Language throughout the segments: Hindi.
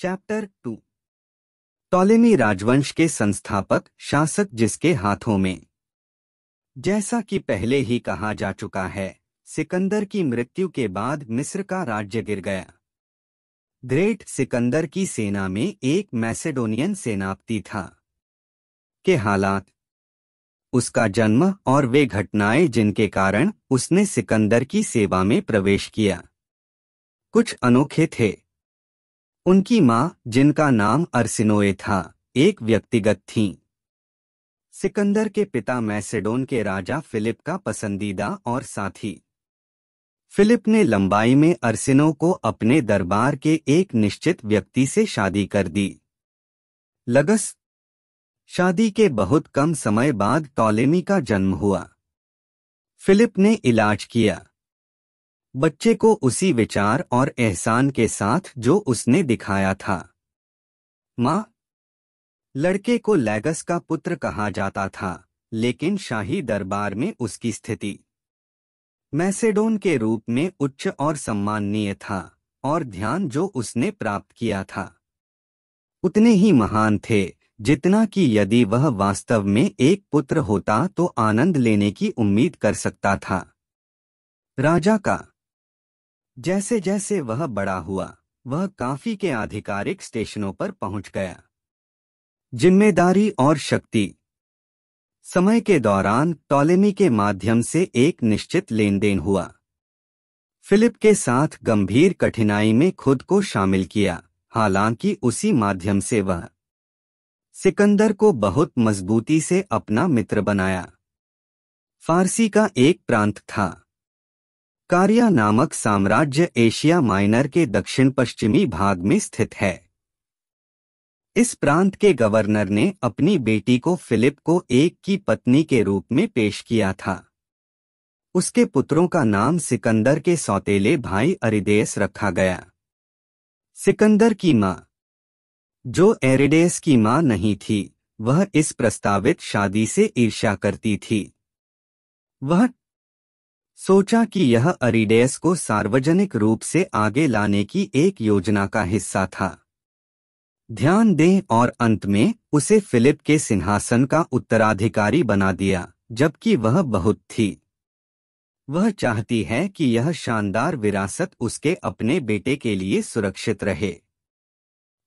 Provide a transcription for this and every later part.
चैप्टर टू टॉलेमी राजवंश के संस्थापक शासक जिसके हाथों में जैसा कि पहले ही कहा जा चुका है सिकंदर की मृत्यु के बाद मिस्र का राज्य गिर गया ग्रेट सिकंदर की सेना में एक मैसेडोनियन सेनापति था के हालात उसका जन्म और वे घटनाएं जिनके कारण उसने सिकंदर की सेवा में प्रवेश किया कुछ अनोखे थे उनकी मां जिनका नाम अरसिनोए था एक व्यक्तिगत थी सिकंदर के पिता मैसेडोन के राजा फिलिप का पसंदीदा और साथी फिलिप ने लंबाई में अरसिनो को अपने दरबार के एक निश्चित व्यक्ति से शादी कर दी लगस शादी के बहुत कम समय बाद टॉलेमी का जन्म हुआ फिलिप ने इलाज किया बच्चे को उसी विचार और एहसान के साथ जो उसने दिखाया था माँ लड़के को लैगस का पुत्र कहा जाता था लेकिन शाही दरबार में उसकी स्थिति मैसेडोन के रूप में उच्च और सम्माननीय था और ध्यान जो उसने प्राप्त किया था उतने ही महान थे जितना कि यदि वह वास्तव में एक पुत्र होता तो आनंद लेने की उम्मीद कर सकता था राजा का जैसे जैसे वह बड़ा हुआ वह काफी के आधिकारिक स्टेशनों पर पहुंच गया जिम्मेदारी और शक्ति समय के दौरान टॉलेमी के माध्यम से एक निश्चित लेन देन हुआ फिलिप के साथ गंभीर कठिनाई में खुद को शामिल किया हालांकि उसी माध्यम से वह सिकंदर को बहुत मजबूती से अपना मित्र बनाया फारसी का एक प्रांत था कारिया नामक साम्राज्य एशिया माइनर के दक्षिण पश्चिमी भाग में स्थित है इस प्रांत के गवर्नर ने अपनी बेटी को फिलिप को एक की पत्नी के रूप में पेश किया था उसके पुत्रों का नाम सिकंदर के सौतेले भाई अरिदेस रखा गया सिकंदर की मां जो एरिडेस की मां नहीं थी वह इस प्रस्तावित शादी से ईर्ष्या करती थी वह सोचा कि यह अरिडेस को सार्वजनिक रूप से आगे लाने की एक योजना का हिस्सा था ध्यान दें और अंत में उसे फिलिप के सिंहासन का उत्तराधिकारी बना दिया जबकि वह बहुत थी वह चाहती है कि यह शानदार विरासत उसके अपने बेटे के लिए सुरक्षित रहे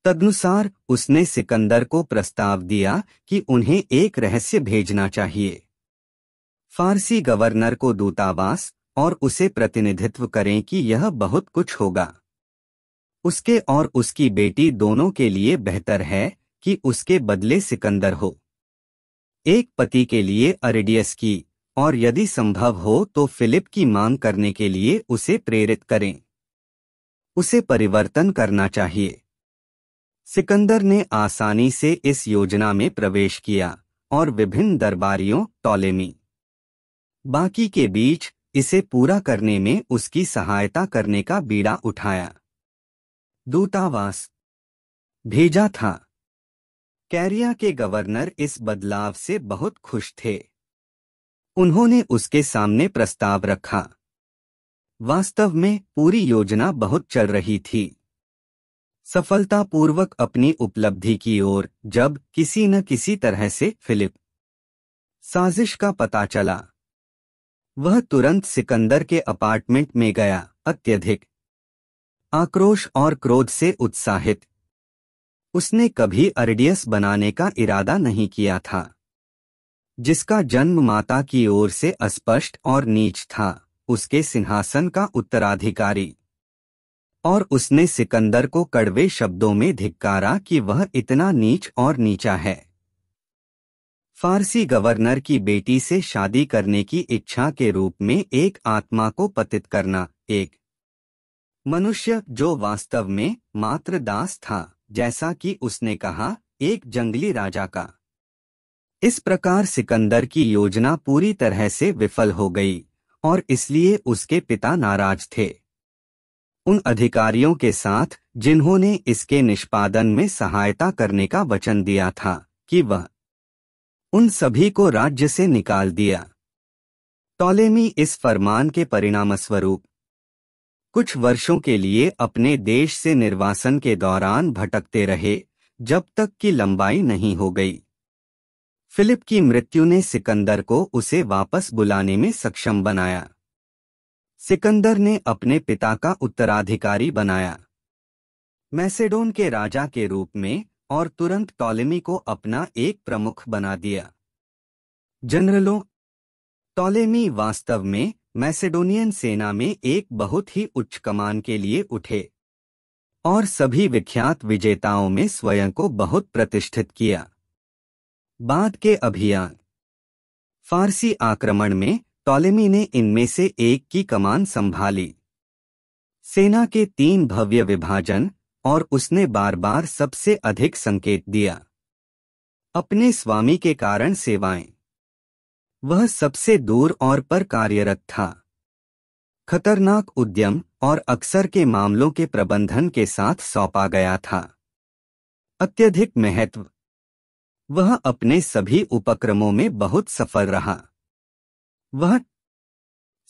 तदनुसार उसने सिकंदर को प्रस्ताव दिया कि उन्हें एक रहस्य भेजना चाहिए फारसी गवर्नर को दूतावास और उसे प्रतिनिधित्व करें कि यह बहुत कुछ होगा उसके और उसकी बेटी दोनों के लिए बेहतर है कि उसके बदले सिकंदर हो एक पति के लिए अरिडियस की और यदि संभव हो तो फिलिप की मांग करने के लिए उसे प्रेरित करें उसे परिवर्तन करना चाहिए सिकंदर ने आसानी से इस योजना में प्रवेश किया और विभिन्न दरबारियों टॉलेमी बाकी के बीच इसे पूरा करने में उसकी सहायता करने का बीड़ा उठाया दूतावास भेजा था कैरिया के गवर्नर इस बदलाव से बहुत खुश थे उन्होंने उसके सामने प्रस्ताव रखा वास्तव में पूरी योजना बहुत चल रही थी सफलतापूर्वक अपनी उपलब्धि की ओर जब किसी न किसी तरह से फिलिप साजिश का पता चला वह तुरंत सिकंदर के अपार्टमेंट में गया अत्यधिक आक्रोश और क्रोध से उत्साहित उसने कभी अरडियस बनाने का इरादा नहीं किया था जिसका जन्म माता की ओर से अस्पष्ट और नीच था उसके सिंहासन का उत्तराधिकारी और उसने सिकंदर को कड़वे शब्दों में धिक्कारा कि वह इतना नीच और नीचा है फारसी गवर्नर की बेटी से शादी करने की इच्छा के रूप में एक आत्मा को पतित करना एक मनुष्य जो वास्तव में मात्र दास था जैसा कि उसने कहा एक जंगली राजा का इस प्रकार सिकंदर की योजना पूरी तरह से विफल हो गई और इसलिए उसके पिता नाराज थे उन अधिकारियों के साथ जिन्होंने इसके निष्पादन में सहायता करने का वचन दिया था कि वह उन सभी को राज्य से निकाल दिया टॉलेमी इस फरमान के परिणामस्वरूप कुछ वर्षों के लिए अपने देश से निर्वासन के दौरान भटकते रहे जब तक कि लंबाई नहीं हो गई फिलिप की मृत्यु ने सिकंदर को उसे वापस बुलाने में सक्षम बनाया सिकंदर ने अपने पिता का उत्तराधिकारी बनाया मैसेडोन के राजा के रूप में और तुरंत टॉलेमी को अपना एक प्रमुख बना दिया जनरलों टॉलेमी वास्तव में मैसेडोनियन सेना में एक बहुत ही उच्च कमान के लिए उठे और सभी विख्यात विजेताओं में स्वयं को बहुत प्रतिष्ठित किया बाद के अभियान फारसी आक्रमण में टॉलेमी ने इनमें से एक की कमान संभाली सेना के तीन भव्य विभाजन और उसने बार बार सबसे अधिक संकेत दिया अपने स्वामी के कारण सेवाएं वह सबसे दूर और पर कार्यरत था खतरनाक उद्यम और अक्सर के मामलों के प्रबंधन के साथ सौंपा गया था अत्यधिक महत्व वह अपने सभी उपक्रमों में बहुत सफल रहा वह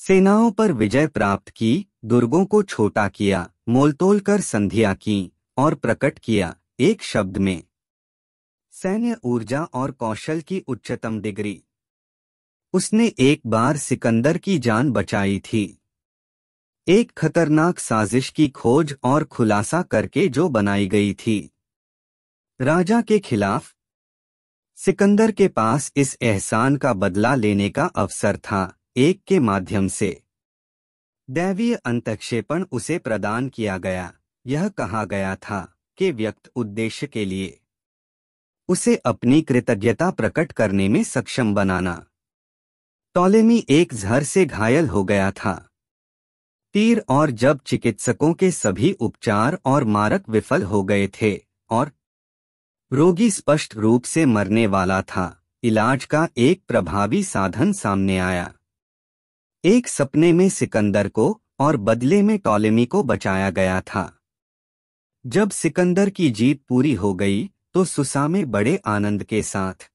सेनाओं पर विजय प्राप्त की दुर्गों को छोटा किया मोलतोल कर संधिया की और प्रकट किया एक शब्द में सैन्य ऊर्जा और कौशल की उच्चतम डिग्री उसने एक बार सिकंदर की जान बचाई थी एक खतरनाक साजिश की खोज और खुलासा करके जो बनाई गई थी राजा के खिलाफ सिकंदर के पास इस एहसान का बदला लेने का अवसर था एक के माध्यम से दैवीय अंतक्षेपण उसे प्रदान किया गया यह कहा गया था कि व्यक्त उद्देश्य के लिए उसे अपनी कृतज्ञता प्रकट करने में सक्षम बनाना टॉलेमी एक झर से घायल हो गया था तीर और जब चिकित्सकों के सभी उपचार और मारक विफल हो गए थे और रोगी स्पष्ट रूप से मरने वाला था इलाज का एक प्रभावी साधन सामने आया एक सपने में सिकंदर को और बदले में टॉलेमी को बचाया गया था जब सिकंदर की जीत पूरी हो गई तो सुसामे बड़े आनंद के साथ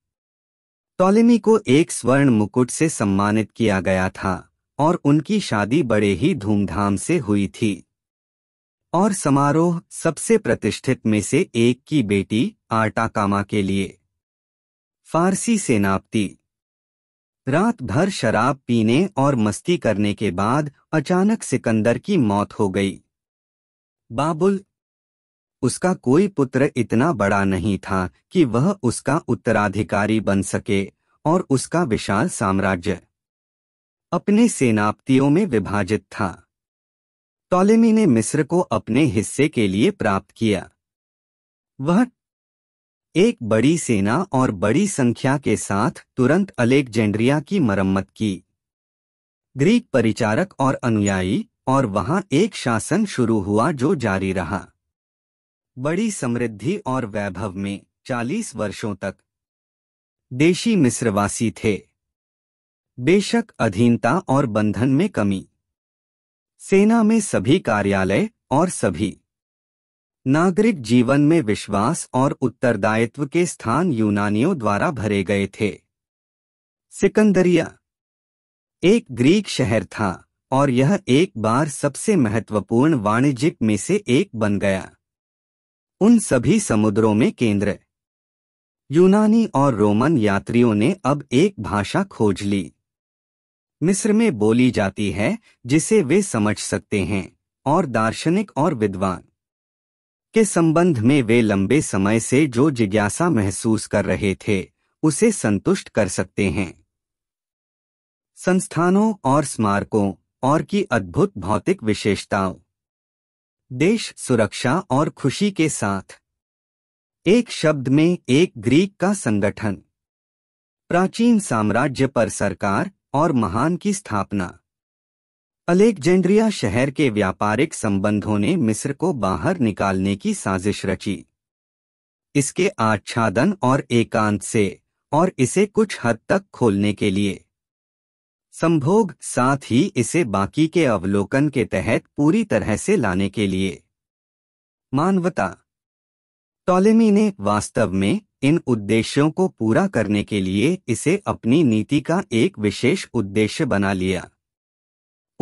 टॉलेमी को एक स्वर्ण मुकुट से सम्मानित किया गया था और उनकी शादी बड़े ही धूमधाम से हुई थी और समारोह सबसे प्रतिष्ठित में से एक की बेटी आर्टाकामा कामा के लिए फारसी सेनापति रात भर शराब पीने और मस्ती करने के बाद अचानक सिकंदर की मौत हो गई बाबुल उसका कोई पुत्र इतना बड़ा नहीं था कि वह उसका उत्तराधिकारी बन सके और उसका विशाल साम्राज्य अपने सेनापतियों में विभाजित था टॉलेमी ने मिस्र को अपने हिस्से के लिए प्राप्त किया वह एक बड़ी सेना और बड़ी संख्या के साथ तुरंत अलेक्जेंड्रिया की मरम्मत की ग्रीक परिचारक और अनुयायी और वहां एक शासन शुरू हुआ जो जारी रहा बड़ी समृद्धि और वैभव में 40 वर्षों तक देशी मिस्रवासी थे बेशक अधीनता और बंधन में कमी सेना में सभी कार्यालय और सभी नागरिक जीवन में विश्वास और उत्तरदायित्व के स्थान यूनानियों द्वारा भरे गए थे सिकंदरिया एक ग्रीक शहर था और यह एक बार सबसे महत्वपूर्ण वाणिज्यिक में से एक बन गया उन सभी समुद्रों में केंद्र यूनानी और रोमन यात्रियों ने अब एक भाषा खोज ली मिस्र में बोली जाती है जिसे वे समझ सकते हैं और दार्शनिक और विद्वान के संबंध में वे लंबे समय से जो जिज्ञासा महसूस कर रहे थे उसे संतुष्ट कर सकते हैं संस्थानों और स्मारकों और की अद्भुत भौतिक विशेषताओं देश सुरक्षा और खुशी के साथ एक शब्द में एक ग्रीक का संगठन प्राचीन साम्राज्य पर सरकार और महान की स्थापना अलेक्जेंड्रिया शहर के व्यापारिक संबंधों ने मिस्र को बाहर निकालने की साजिश रची इसके आच्छादन और एकांत से और इसे कुछ हद तक खोलने के लिए संभोग साथ ही इसे बाकी के अवलोकन के तहत पूरी तरह से लाने के लिए मानवता टॉलेमी ने वास्तव में इन उद्देश्यों को पूरा करने के लिए इसे अपनी नीति का एक विशेष उद्देश्य बना लिया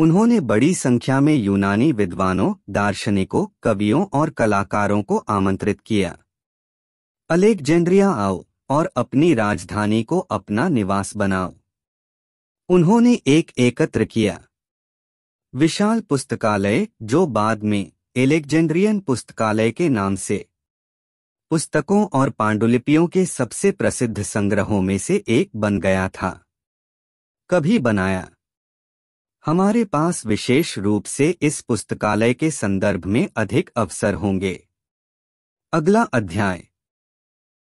उन्होंने बड़ी संख्या में यूनानी विद्वानों दार्शनिकों कवियों और कलाकारों को आमंत्रित किया अलेक्जेंड्रिया आओ और अपनी राजधानी को अपना निवास बनाओ उन्होंने एक एकत्र किया विशाल पुस्तकालय जो बाद में एलेक्जेंड्रियन पुस्तकालय के नाम से पुस्तकों और पांडुलिपियों के सबसे प्रसिद्ध संग्रहों में से एक बन गया था कभी बनाया हमारे पास विशेष रूप से इस पुस्तकालय के संदर्भ में अधिक अवसर होंगे अगला अध्याय